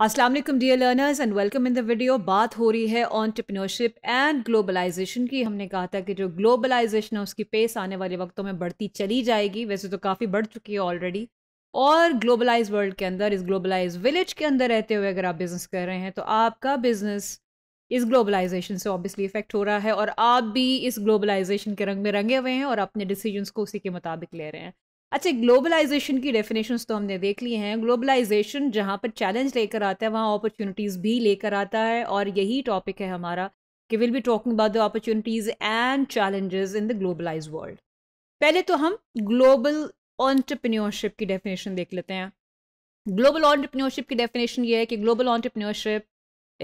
Aslam dear learners and welcome in the video बात हो रही है ऑन्टरप्रनोरशिप एंड ग्लोबलाइजेशन की हमने कहा था कि जो ग्लोबलाइजेशन है उसकी पेस आने वाले वक्तों में बढ़ती चली जाएगी वैसे तो काफ़ी बढ़ चुकी है ऑलरेडी और ग्लोबलाइज वर्ल्ड के अंदर इस ग्लोबलाइज विलेज के अंदर रहते हुए अगर आप बिज़नेस कर रहे हैं तो आपका बिज़नेस इस ग्लोबलाइजेशन से ऑब्वियसली इफेक्ट हो रहा है और आप भी इस ग्लोबलाइजेशन के रंग में रंगे हुए हैं और अपने डिसीजनस को उसी के मुताबिक ले रहे हैं अच्छा ग्लोबलाइजेशन की डेफिनेशंस तो हमने देख ली हैं ग्लोबलाइजेशन जहाँ पर चैलेंज लेकर आता है वहाँ अपॉर्चुनिटीज़ भी लेकर आता है और यही टॉपिक है हमारा कि will be talking about the opportunities and challenges in the globalise world पहले तो हम ग्लोबल ऑन्टरप्रन्योरशिप की डेफिनेशन देख लेते हैं ग्लोबल ऑन्टरप्रन्योरशिप की डेफिनेशन ये है कि global entrepreneurship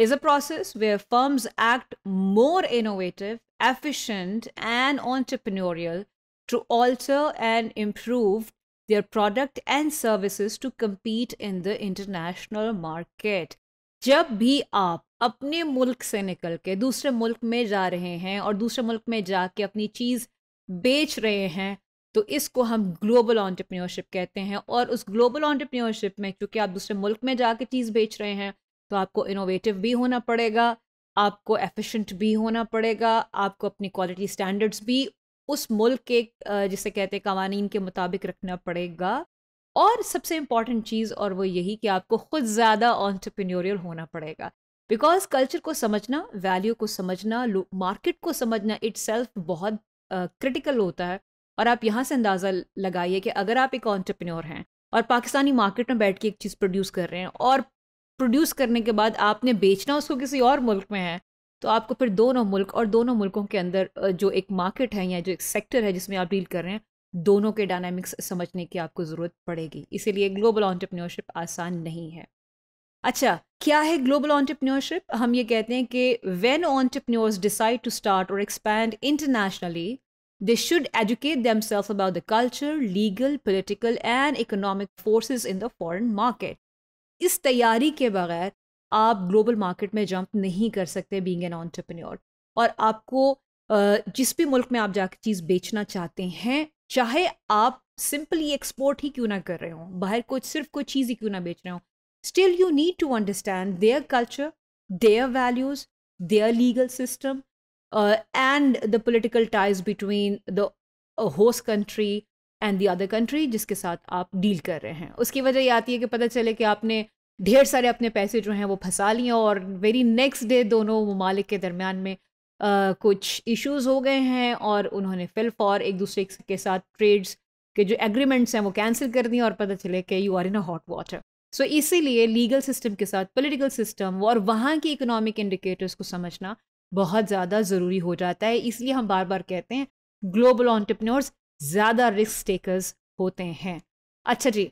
is a process way firms act more innovative efficient and entrepreneurial to alter and improve their product and services to compete in the international market. जब भी आप अपने मुल्क से निकल के दूसरे मुल्क में जा रहे हैं और दूसरे मुल्क में जाके अपनी चीज़ बेच रहे हैं तो इसको हम ग्लोबल ऑन्टरप्रीनियोरशिप कहते हैं और उस ग्लोबल ऑन्टरप्रीनियोरशिप में क्योंकि आप दूसरे मुल्क में जाके चीज़ बेच रहे हैं तो आपको इनोवेटिव भी होना पड़ेगा आपको एफिशिएंट भी होना पड़ेगा आपको अपनी क्वालिटी स्टैंडर्ड्स भी उस मुल्क के जिसे कहते हैं कवानीन के मुताबिक रखना पड़ेगा और सबसे इम्पॉर्टेंट चीज़ और वो यही कि आपको खुद ज़्यादा ऑन्टरप्रेन्योरियल होना पड़ेगा बिकॉज कल्चर को समझना वैल्यू को समझना मार्केट को समझना इट बहुत क्रिटिकल uh, होता है और आप यहाँ से अंदाज़ा लगाइए कि अगर आप एक ऑन्टरप्रेन्योर हैं और पाकिस्तानी मार्केट में बैठ के एक चीज़ प्रोड्यूस कर रहे हैं और प्रोड्यूस करने के बाद आपने बेचना उसको किसी और मुल्क में है तो आपको फिर दोनों मुल्क और दोनों मुल्कों के अंदर जो एक मार्केट है या जो एक सेक्टर है जिसमें आप डील कर रहे हैं दोनों के डायनामिक्स समझने की आपको ज़रूरत पड़ेगी इसीलिए ग्लोबल ऑन्टरप्रनोरशिप आसान नहीं है अच्छा क्या है ग्लोबल ऑन्टरप्रनोरशिप हम ये कहते हैं कि when entrepreneurs decide to start और expand internationally they should educate them self about the culture legal political and economic forces in the foreign market इस तैयारी के बगैर आप ग्लोबल मार्केट में जंप नहीं कर सकते बींग एन ऑन्टरप्रन्योर और आपको जिस भी मुल्क में आप जाकर चीज़ बेचना चाहते हैं चाहे आप सिंपली एक्सपोर्ट ही क्यों ना कर रहे हो बाहर को सिर्फ कोई चीज़ ही क्यों ना बेच रहे हो still you need to understand their culture their values their legal system and the political ties between the host country and the other country जिसके साथ आप डील कर रहे हैं उसकी वजह ये आती है कि पता चले कि आपने ढेर सारे अपने पैसे जो हैं वो फंसा लिए और वेरी नेक्स्ट डे दोनों ममालिक के दरमियान में आ, कुछ इश्यूज हो गए हैं और उन्होंने फिल फॉर एक दूसरे के साथ ट्रेड्स के जो एग्रीमेंट्स हैं वो कैंसिल कर दिए और पता चले कि you are in a hot water so इसीलिए लीगल सिस्टम के साथ पॉलिटिकल सिस्टम और वहाँ की इकोनॉमिक इंडिकेटर्स को समझना बहुत ज़्यादा ज़रूरी हो जाता है इसलिए हम बार बार कहते हैं ग्लोबल ऑन्टरप्रनोर्स ज़्यादा रिस्क टेकर्स होते हैं अच्छा जी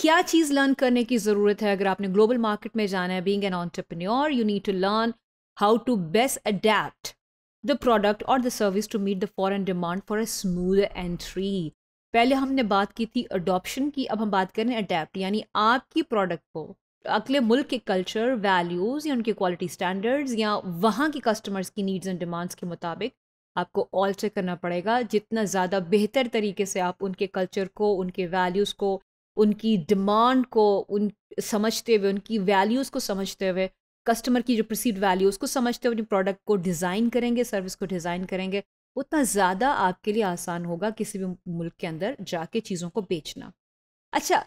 क्या चीज़ लर्न करने की ज़रूरत है अगर आपने ग्लोबल मार्केट में जाना है being an entrepreneur you need to learn how to best adapt the product और the service to meet the foreign demand for a smooth entry पहले हमने बात की थी अडोप्शन की अब हम बात करें अडेप्ट यानी आपकी प्रोडक्ट को अगले मुल्क के कल्चर वैल्यूज़ या उनके क्वालिटी स्टैंडर्ड्स या वहाँ के कस्टमर्स की नीड्स एंड डिमांड्स के मुताबिक आपको ऑल्टर करना पड़ेगा जितना ज़्यादा बेहतर तरीके से आप उनके कल्चर को उनके वैल्यूज़ को उनकी डिमांड को उन समझते हुए उनकी वैल्यूज़ को समझते हुए कस्टमर की जो प्रसीड वैल्यू उसको समझते हुए अपने प्रोडक्ट को डिज़ाइन करेंगे सर्विस को डिज़ाइन करेंगे उतना ज़्यादा आपके लिए आसान होगा किसी भी मुल्क के अंदर जाके चीज़ों को बेचना अच्छा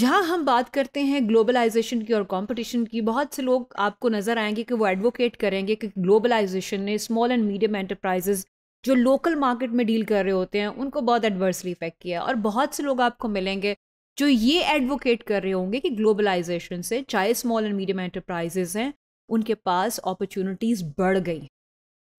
जहाँ हम बात करते हैं ग्लोबलाइजेशन की और कंपटीशन की बहुत से लोग आपको नज़र आएंगे कि वो एडवोकेट करेंगे कि ग्लोबलाइजेशन ने स्मॉल एंड मीडियम एंटरप्राइजेज जो लोकल मार्केट में डील कर रहे होते हैं उनको बहुत एडवर्सली इफेक्ट किया और बहुत से लोग आपको मिलेंगे जो ये एडवोकेट कर रहे होंगे कि ग्लोबलाइजेशन से चाहे स्मॉल एंड मीडियम एंटरप्राइजेज हैं उनके पास अपॉर्चुनिटीज़ बढ़ गई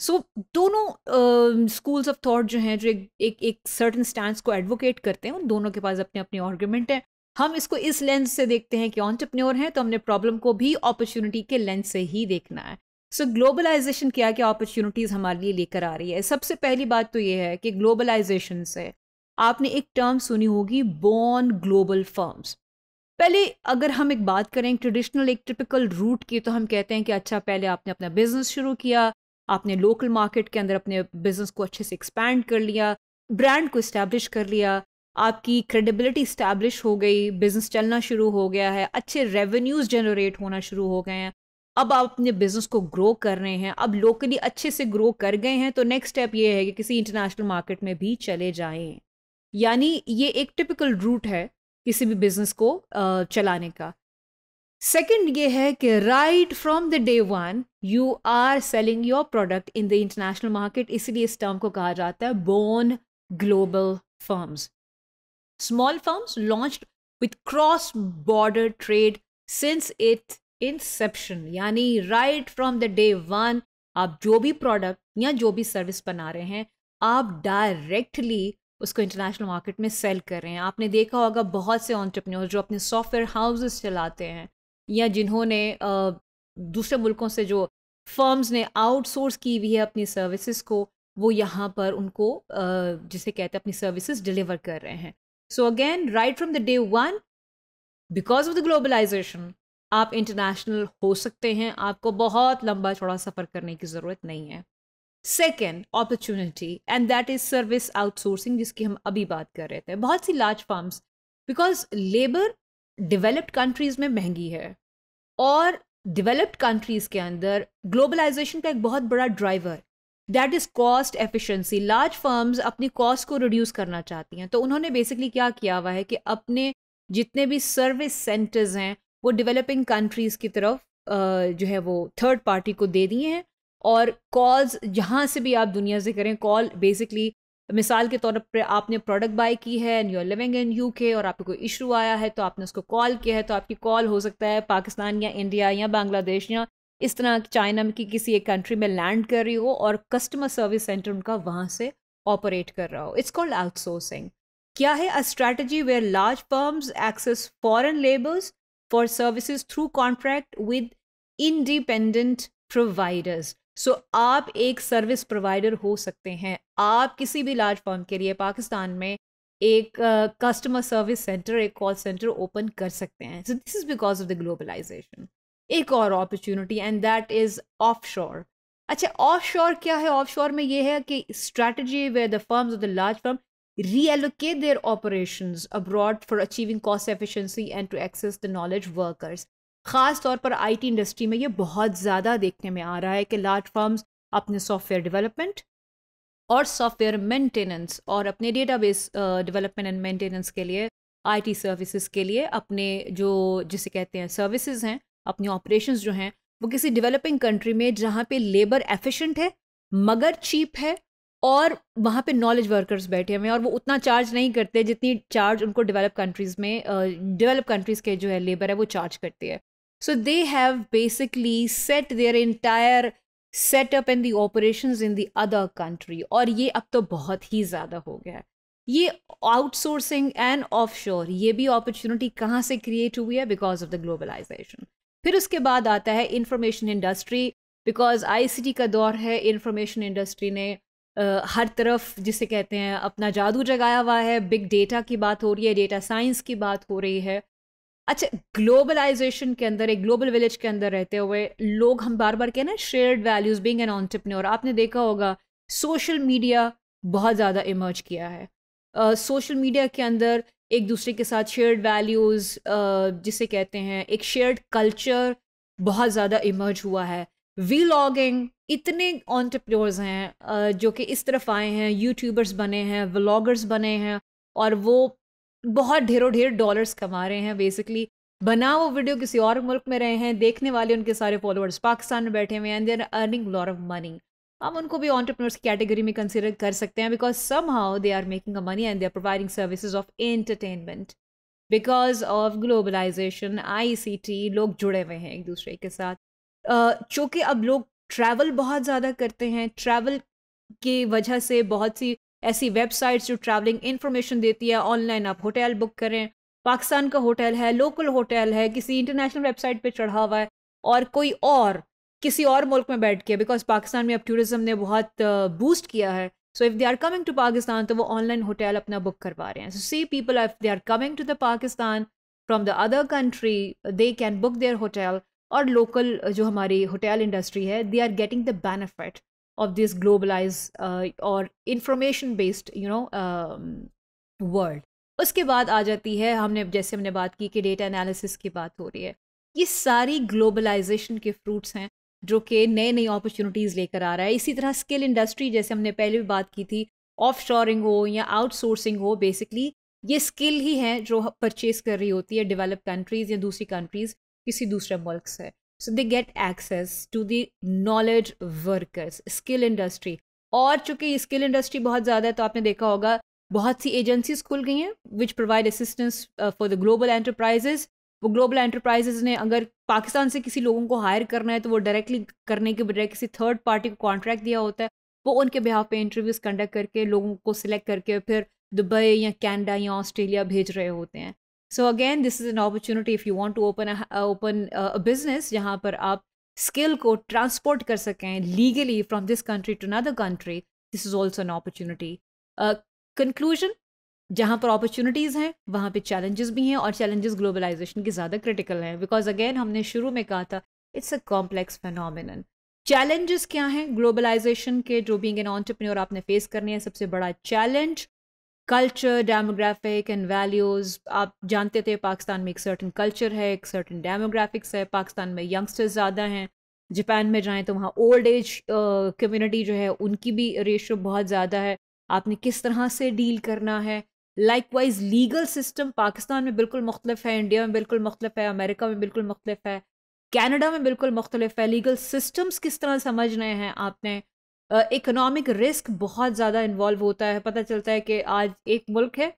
सो so, दोनों स्कूल्स ऑफ थॉट जो हैं जो एक एक, एक सर्टन स्टैंड को एडवोकेट करते हैं उन दोनों के पास अपने अपने आर्ग्यूमेंट हैं हम इसको इस लेंस से देखते हैं कि ऑन्टरप्रन्योर हैं तो हमने प्रॉब्लम को भी अपॉर्चुनिटी के लेंस से ही देखना है सो so, ग्लोबलाइजेशन क्या क्या अपॉर्चुनिटीज़ हमारे लिए लेकर आ रही है सबसे पहली बात तो ये है कि ग्लोबलाइजेशन से आपने एक टर्म सुनी होगी बॉर्न ग्लोबल फर्म्स पहले अगर हम एक बात करें ट्रेडिशनल एक टिपिकल रूट की तो हम कहते हैं कि अच्छा पहले आपने अपना बिजनेस शुरू किया आपने लोकल मार्केट के अंदर अपने बिजनेस को अच्छे से एक्सपैंड कर लिया ब्रांड को इस्टेब्लिश कर लिया आपकी क्रेडिबिलिटी इस्टेब्लिश हो गई बिजनेस चलना शुरू हो गया है अच्छे रेवेन्यूज जनरेट होना शुरू हो गए हैं अब आप अपने बिजनेस को ग्रो कर रहे हैं अब लोकली अच्छे से ग्रो कर गए हैं तो नेक्स्ट स्टेप ये है कि किसी इंटरनेशनल मार्केट में भी चले जाएं यानी ये एक टिपिकल रूट है किसी भी बिजनेस को चलाने का सेकंड ये है कि right from the day one you are selling your product in the international market इसलिए इस टर्म को कहा जाता है born global firms small firms launch with cross border trade since it inception यानी right from the day one आप जो भी प्रोडक्ट या जो भी सर्विस बना रहे हैं आप डायरेक्टली उसको इंटरनेशनल मार्केट में सेल कर रहे हैं आपने देखा होगा बहुत से ऑन्टरप्रनोर जो अपने सॉफ्टवेयर हाउसेस चलाते हैं या जिन्होंने दूसरे मुल्कों से जो फर्म्स ने आउटसोर्स की हुई है अपनी सर्विसेज को वो यहाँ पर उनको जिसे कहते हैं अपनी सर्विसेज डिलीवर कर रहे हैं so again right from the day one because of the globalization आप इंटरनेशनल हो सकते हैं आपको बहुत लंबा चौड़ा सफ़र करने की ज़रूरत नहीं है second opportunity and that is service outsourcing जिसकी हम अभी बात कर रहे थे बहुत सी large firms because labour developed countries में महंगी है और डेवलप्ड कंट्रीज के अंदर ग्लोबलाइजेशन का एक बहुत बड़ा driver that is cost efficiency large firms अपनी कॉस्ट को रिड्यूस करना चाहती हैं तो उन्होंने बेसिकली क्या किया हुआ है कि अपने जितने भी सर्विस सेंटर्स हैं वो डेवलपिंग कंट्रीज़ की तरफ जो है वो थर्ड पार्टी को दे दिए हैं और कॉल्स जहाँ से भी आप दुनिया से करें कॉल बेसिकली मिसाल के तौर पर आपने प्रोडक्ट बाय की है and you are living in U K और आपको कोई इशू आया है तो आपने उसको कॉल किया है तो आपकी कॉल हो सकता है पाकिस्तान या इंडिया या बांग्लादेश या इस तरह चाइना की किसी एक कंट्री में लैंड कर रही हो और कस्टमर सर्विस सेंटर उनका वहाँ से ऑपरेट कर रहा हो इट्स कॉल्ड आउटसोर्सिंग क्या है a strategy where large firms access foreign labours for services through contract with independent providers so so, आप एक सर्विस प्रोवाइडर हो सकते हैं आप किसी भी लार्ज फर्म के लिए पाकिस्तान में एक कस्टमर सर्विस सेंटर एक कॉल सेंटर ओपन कर सकते हैं so this is because of the globalization एक और opportunity and that is of अच्छा ऑफ क्या है ऑफ में ये है कि strategy way the firms of the large firm reallocate their operations abroad for achieving cost efficiency and to access the knowledge workers ख़ास तौर पर आईटी इंडस्ट्री में ये बहुत ज़्यादा देखने में आ रहा है कि लार्ज फर्म्स अपने सॉफ्टवेयर डेवलपमेंट और सॉफ्टवेयर मेंटेनेंस और अपने डेटाबेस डेवलपमेंट एंड मेंटेनेंस के लिए आईटी सर्विसेज के लिए अपने जो जिसे कहते हैं सर्विसेज हैं अपने ऑपरेशंस जो हैं वो किसी डेवलपिंग कंट्री में जहाँ पे लेबर एफिशिएंट है मगर चीप है और वहाँ पे नॉलेज वर्कर्स बैठे हुए हैं और वो उतना चार्ज नहीं करते जितनी चार्ज उनको डेवलप कंट्रीज़ में डेवलप कंट्रीज़ के जो है लेबर है वो चार्ज करती है So they have basically set their entire setup and the operation in the other country और ये अब तो बहुत ही ज़्यादा हो गया है ये आउटसोर्सिंग एंड ऑफशोर ये भी अपॉर्चुनिटी कहाँ से क्रिएट हुई है बिकॉज ऑफ द ग्लोबलाइजेशन फिर उसके बाद आता है इंफॉर्मेशन इंडस्ट्री बिकॉज आईसीटी का दौर है इंफॉर्मेशन इंडस्ट्री ने uh, हर तरफ जिसे कहते हैं अपना जादू जगाया हुआ है बिग डेटा की बात हो रही है डेटा साइंस की बात हो रही है अच्छा ग्लोबलाइजेशन के अंदर एक ग्लोबल विलेज के अंदर रहते हुए लोग हम बार बार कहना shared values being an entrepreneur आपने देखा होगा सोशल मीडिया बहुत ज़्यादा इमर्ज किया है सोशल uh, मीडिया के अंदर एक दूसरे के साथ शेयर्ड वैल्यूज़ uh, जिसे कहते हैं एक शेयर्ड कल्चर बहुत ज़्यादा इमर्ज हुआ है वी लॉगिंग इतने ऑनटरप्रोर्स हैं uh, जो कि इस तरफ आए हैं यूट्यूबर्स बने हैं व्लॉगर्स बने हैं और वो बहुत ढेरों ढेर डॉलर्स कमा रहे हैं बेसिकली बना वो वीडियो किसी और मुल्क में रहे हैं देखने वाले उनके सारे फॉलोअर्स पाकिस्तान में बैठे हुए हैं and there earning lot of money हम उनको भी ऑन्टरप्रनर्स कैटेगरी में कंसिडर कर सकते हैं because some how they are making a money and they are providing services of entertainment because of globalization टी लोग जुड़े हुए हैं एक दूसरे के साथ चूँकि अब लोग ट्रैवल बहुत ज़्यादा करते हैं ट्रैवल की वजह से बहुत सी ऐसी वेबसाइट्स जो ट्रैवलिंग इन्फॉर्मेशन देती है ऑनलाइन आप होटल बुक करें पाकिस्तान का होटल है लोकल होटल है किसी इंटरनेशनल वेबसाइट पे चढ़ा हुआ है और कोई और किसी और मुल्क में बैठ के बिकॉज पाकिस्तान में अब टूरिज्म ने बहुत बूस्ट किया है so if they are coming to Pakistan तो वो ऑनलाइन होटल अपना बुक करवा रहे हैं so see people if they are coming to the Pakistan from the other country they can book their hotel और लोकल जो हमारी होटल इंडस्ट्री है they are getting the benefit of this globalized uh, और इंफॉर्मेशन based you know world उसके बाद आ जाती है हमने जैसे हमने बात की कि डेटा एनालिसिस की बात हो रही है ये सारी ग्लोबलाइजेशन के फ्रूट्स हैं जो कि नए नई अपॉर्चुनिटीज़ लेकर आ रहा है इसी तरह स्किल इंडस्ट्री जैसे हमने पहले भी बात की थी ऑफ शोरिंग हो या आउटसोर्सिंग हो बेसिकली ये स्किल ही है जो परचेज कर रही होती है डेवलप कंट्रीज़ या दूसरी कंट्रीज़ किसी दूसरे मुल्क से so they get access to the knowledge workers skill industry और चूंकि स्किल इंडस्ट्री बहुत ज़्यादा है तो आपने देखा होगा बहुत सी एजेंसीज खुल गई हैं which provide assistance for the global enterprises वो ग्लोबल एंटरप्राइजेज ने अगर पाकिस्तान से किसी लोगों को हायर करना है तो वो डायरेक्टली करने के बजाय किसी थर्ड पार्टी को कॉन्ट्रैक्ट दिया होता है वो उनके बिहाव पे इंटरव्यूज़ कंडक्ट करके लोगों को सिलेक्ट करके फिर दुबई या कैनेडा या ऑस्ट्रेलिया भेज रहे होते हैं so again this is an opportunity if you want to open open a business जहाँ पर आप स्किल को ट्रांसपोर्ट कर सकें legally from this country to another country this is also an opportunity conclusion जहाँ पर अपॉर्चुनिटीज़ हैं वहाँ पे चैलेंजेस भी हैं और चैलेंजेस ग्लोबलाइजेशन के ज़्यादा क्रिटिकल हैं बिकॉज अगेन हमने शुरू में कहा था it's a complex phenomenon challenges क्या हैं ग्लोबलाइजेशन के जो बींग एन ऑन्टरप्रन्योर आपने फेस करने हैं सबसे बड़ा challenge culture demographic and values आप जानते थे पाकिस्तान में एक सर्टन कल्चर है एक सर्टन डेमोग्राफिक्स है पाकिस्तान में यंगस्टर्स ज़्यादा हैं जापान में जाएँ तो वहाँ ओल्ड एज कम्युनिटी जो है उनकी भी रेशो बहुत ज़्यादा है आपने किस तरह से डील करना है likewise legal system Pakistan में बिल्कुल मुख्तलिफ है इंडिया में बिल्कुल मुख्तलिफ है अमेरिका में बिल्कुल मुख्तलिफ है कैनेडा में बिल्कुल मुख्तलिफ है लीगल सिस्टम्स किस तरह समझ रहे हैं आपने इकोनॉमिक रिस्क बहुत ज़्यादा इन्वॉल्व होता है पता चलता है कि आज एक मुल्क है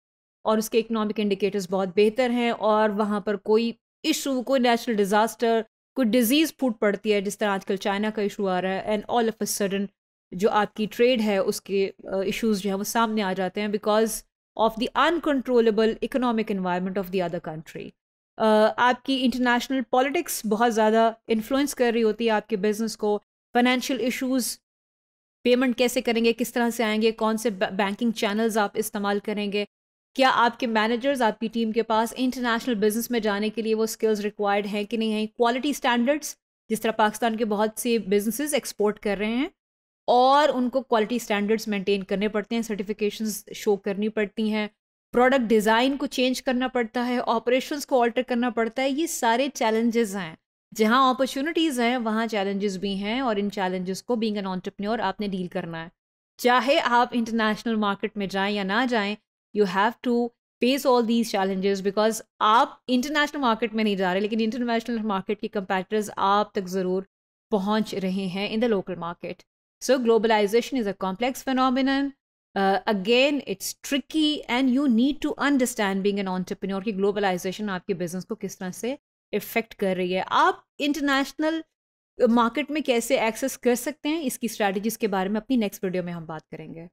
और उसके इकोनॉमिक इंडिकेटर्स बहुत बेहतर हैं और वहाँ पर कोई इशू कोई नेचुरल डिज़ास्टर कोई डिजीज़ फूट पड़ती है जिस तरह आजकल चाइना का इशू आ रहा है and all of a sudden जो आपकी ट्रेड है उसके इश्यूज जो है वो सामने आ जाते हैं because of the uncontrollable economic environment of the other country आपकी इंटरनेशनल पॉलिटिक्स बहुत ज़्यादा इन्फ्लुएंस कर रही होती है आपके बिजनेस को फाइनेंशियल इशूज़ पेमेंट कैसे करेंगे किस तरह से आएंगे कौन से बैंकिंग चैनल्स आप इस्तेमाल करेंगे क्या आपके मैनेजर्स आपकी टीम के पास इंटरनेशनल बिजनेस में जाने के लिए वो स्किल्स रिक्वायर्ड हैं कि नहीं है क्वालिटी स्टैंडर्ड्स जिस तरह पाकिस्तान के बहुत से बिजनेसेस एक्सपोर्ट कर रहे हैं और उनको क्वालिटी स्टैंडर्ड्स मेंटेन करने पड़ते हैं सर्टिफिकेशंस शो करनी पड़ती हैं प्रोडक्ट डिज़ाइन को चेंज करना पड़ता है ऑपरेशंस को ऑल्टर करना पड़ता है ये सारे चैलेंजेस हैं जहाँ अपॉर्चुनिटीज़ हैं वहाँ चैलेंजेस भी हैं और इन चैलेंजेस को बीइंग एन ऑन्टरप्रनोर आपने डील करना है चाहे आप इंटरनेशनल मार्केट में जाएं या ना जाएं you have to face all these challenges because आप इंटरनेशनल मार्केट में नहीं जा रहे लेकिन इंटरनेशनल मार्केट के कंपेटर्स आप तक ज़रूर पहुँच रहे हैं in the local market so globalization is a complex phenomenon again it's tricky and you need to understand being an entrepreneur की ग्लोबलाइजेशन आपके बिजनेस को किस तरह से इफेक्ट कर रही है आप इंटरनेशनल मार्केट में कैसे एक्सेस कर सकते हैं इसकी स्ट्रेटजीज के बारे में अपनी नेक्स्ट वीडियो में हम बात करेंगे